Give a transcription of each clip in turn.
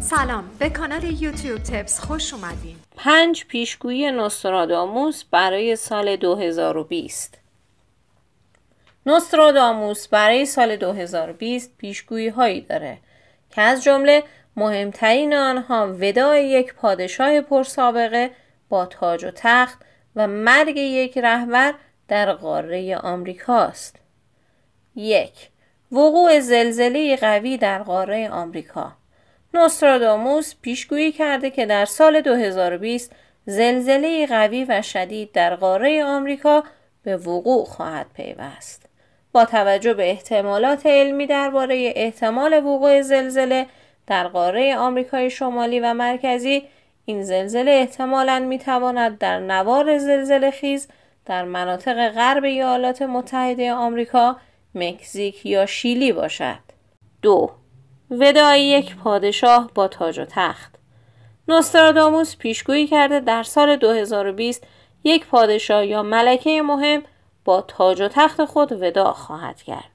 سلام به کانال یوتیوب تپس خوش اومدین پنج پیشگویی نوستراداموس برای سال 2020 نوستراداموس برای سال 2020 پیشگویی هایی داره که از جمله مهمترین آنها ودای یک پادشاه پرسابقه با تاج و تخت و مرگ یک رهبر در قاره آمریکاست. یک وقوع زلزله قوی در قاره آمریکا نوستراداموس پیشگویی کرده که در سال 2020 زلزله قوی و شدید در قاره آمریکا به وقوع خواهد پیوست. با توجه به احتمالات علمی درباره احتمال وقوع زلزله در قاره آمریکای شمالی و مرکزی این زلزله احتمالاً میتواند در نوار زلزله خیز در مناطق غرب ایالات متحده آمریکا مکزیک یا شیلی باشد. دو ودای یک پادشاه با تاج و تخت نوستراداموس پیشگویی کرده در سال 2020 یک پادشاه یا ملکه مهم با تاج و تخت خود ودا خواهد کرد.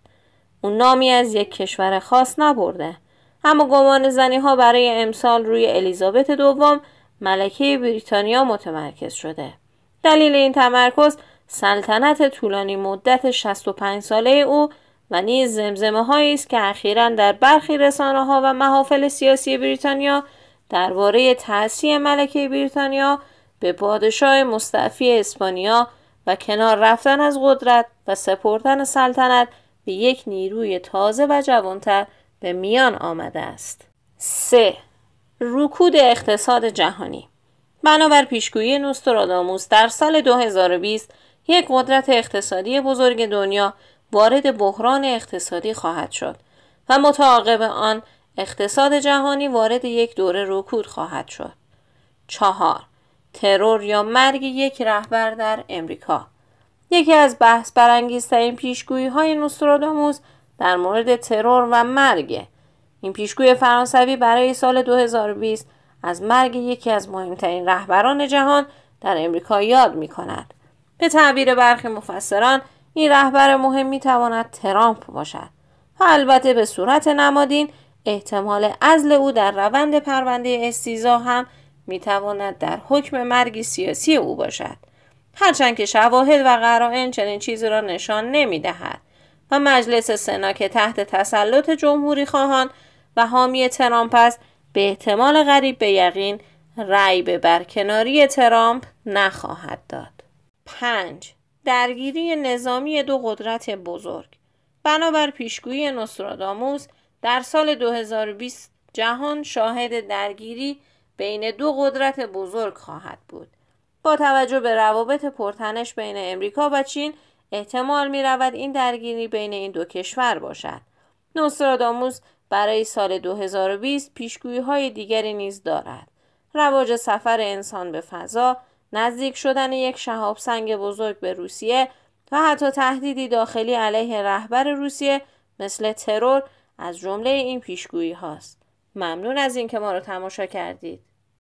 اون نامی از یک کشور خاص نبرده. اما گمان زنی ها برای امسال روی الیزابت دوم ملکه بریتانیا متمرکز شده. دلیل این تمرکز سلطنت طولانی مدت 65 ساله او و نیز زمزمه هایی است که اخیرا در برخی رسانه ها و محافل سیاسی بریتانیا درباره تعصی ملکه بریتانیا به پادشاه مستعفی اسپانیا و کنار رفتن از قدرت و سپردن سلطنت به یک نیروی تازه و جوانتر به میان آمده است. 3. رکود اقتصاد جهانی بنابر پیشگویی نوستراداموس در سال 2020 یک قدرت اقتصادی بزرگ دنیا وارد بحران اقتصادی خواهد شد و متعاقب آن اقتصاد جهانی وارد یک دوره رکود خواهد شد. چهار ترور یا مرگ یک رهبر در امریکا یکی از بحث برانگیزترین پیشگویی های نوستراداموس در مورد ترور و مرگ این پیشگوی فرانسوی برای سال 2020 از مرگ یکی از مهمترین رهبران جهان در امریکا یاد می کند. به تعبیر برخی مفسران این رهبر مهم میتواند ترامپ باشد و البته به صورت نمادین احتمال ازل او در روند پرونده استیزا هم میتواند در حکم مرگ سیاسی او باشد هرچند که شواهد و قرائن چنین چیزی را نشان نمی و مجلس سنا که تحت تسلط جمهوری خواهان و حامی ترامپ است به احتمال غریب به یقین رأی به برکناری ترامپ نخواهد داد. پنج درگیری نظامی دو قدرت بزرگ بنابر پیشگویی نوستراداموس در سال 2020 جهان شاهد درگیری بین دو قدرت بزرگ خواهد بود با توجه به روابط پرتنش بین امریکا و چین احتمال می رود این درگیری بین این دو کشور باشد نوستراداموس برای سال 2020 پیشگویی های دیگری نیز دارد رواج سفر انسان به فضا نزدیک شدن یک شهاب سنگ بزرگ به روسیه و حتی تهدیدی داخلی علیه رهبر روسیه مثل ترور از جمله این پیشگویی هاست. ممنون از اینکه ما رو تماشا کردید.